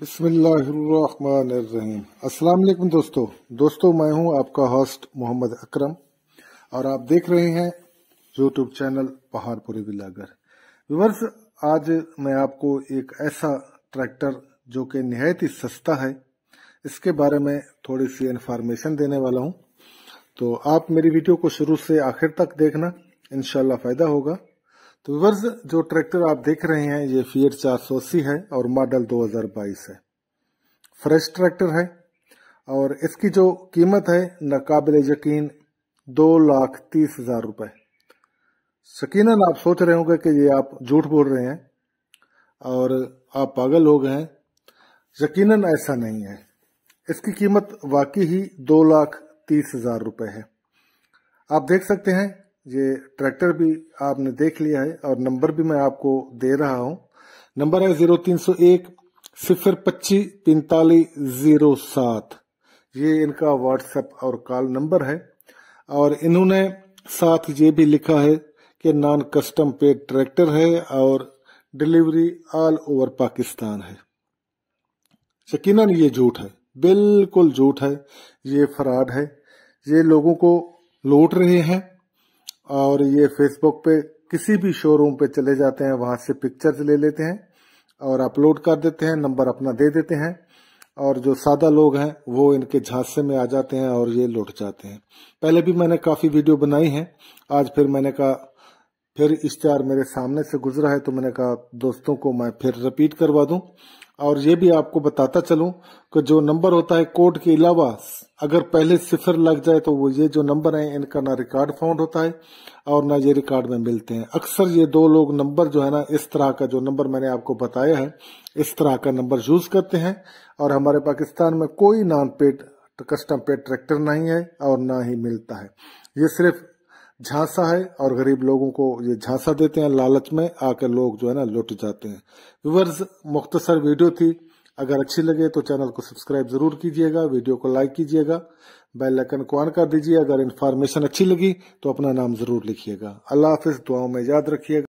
बिस्मिल्लाहिर्रहमानिर्रहीम अस्सलाम वालेकुम दोस्तों दोस्तों मैं हूं आपका होस्ट मोहम्मद अकरम और आप देख रहे हैं YouTube channel Pahadpuri blogger viewers आज मैं आपको एक ऐसा ट्रैक्टर जो कि नहायत ही सस्ता है इसके बारे में थोड़ी सी इन्फॉर्मेशन देने वाला हूं तो आप मेरी वीडियो को शुरू से आखिर तक देखना इनशाला फायदा होगा तो वर्ष जो ट्रैक्टर आप देख रहे हैं ये फियर चार सौ अस्सी है और मॉडल 2022 है फ्रेश ट्रैक्टर है और इसकी जो कीमत है नाकबिल यकीन दो लाख तीस हजार रुपये शकीन आप सोच रहे होंगे कि ये आप झूठ बोल रहे हैं और आप पागल हो गए हैं यकीन ऐसा नहीं है इसकी कीमत वाकई ही दो लाख तीस हजार रुपये है आप देख सकते हैं ये ट्रैक्टर भी आपने देख लिया है और नंबर भी मैं आपको दे रहा हूं नंबर है जीरो तीन सौ एक सिफर पच्चीस पैंतालीस जीरो सात ये इनका व्हाट्सएप और कॉल नंबर है और इन्होंने साथ ये भी लिखा है कि नॉन कस्टम पेड ट्रैक्टर है और डिलीवरी ऑल ओवर पाकिस्तान है यकीन ये झूठ है बिल्कुल झूठ है ये फराड है ये लोगों को लूट रहे हैं और ये फेसबुक पे किसी भी शोरूम पे चले जाते हैं वहां से पिक्चर्स ले लेते हैं और अपलोड कर देते हैं नंबर अपना दे देते हैं और जो सादा लोग हैं वो इनके झांसे में आ जाते हैं और ये लुट जाते हैं पहले भी मैंने काफ़ी वीडियो बनाई है आज फिर मैंने कहा फिर इश्तार मेरे सामने से गुजरा है तो मैंने कहा दोस्तों को मैं फिर रिपीट करवा दूं और ये भी आपको बताता चलूं कि जो नंबर होता है कोड के अलावा अगर पहले सिफर लग जाए तो वो ये जो नंबर है इनका ना रिकॉर्ड फाउंड होता है और ना ये रिकॉर्ड में मिलते हैं अक्सर ये दो लोग नंबर जो है ना इस तरह का जो नंबर मैंने आपको बताया है इस तरह का नंबर यूज करते हैं और हमारे पाकिस्तान में कोई non paid custom paid tractor नहीं है और ना ही मिलता है ये सिर्फ झांसा है और गरीब लोगों को ये झांसा देते हैं लालच में आकर लोग जो है ना लुट जाते हैं व्यूवर्स मुख्तसर वीडियो थी अगर अच्छी लगे तो चैनल को सब्सक्राइब जरूर कीजिएगा वीडियो को लाइक कीजिएगा बेल आइकन को ऑन कर दीजिए अगर इन्फॉर्मेशन अच्छी लगी तो अपना नाम जरूर लिखिएगा अल्लाह हाफिज दुआओं में याद रखिएगा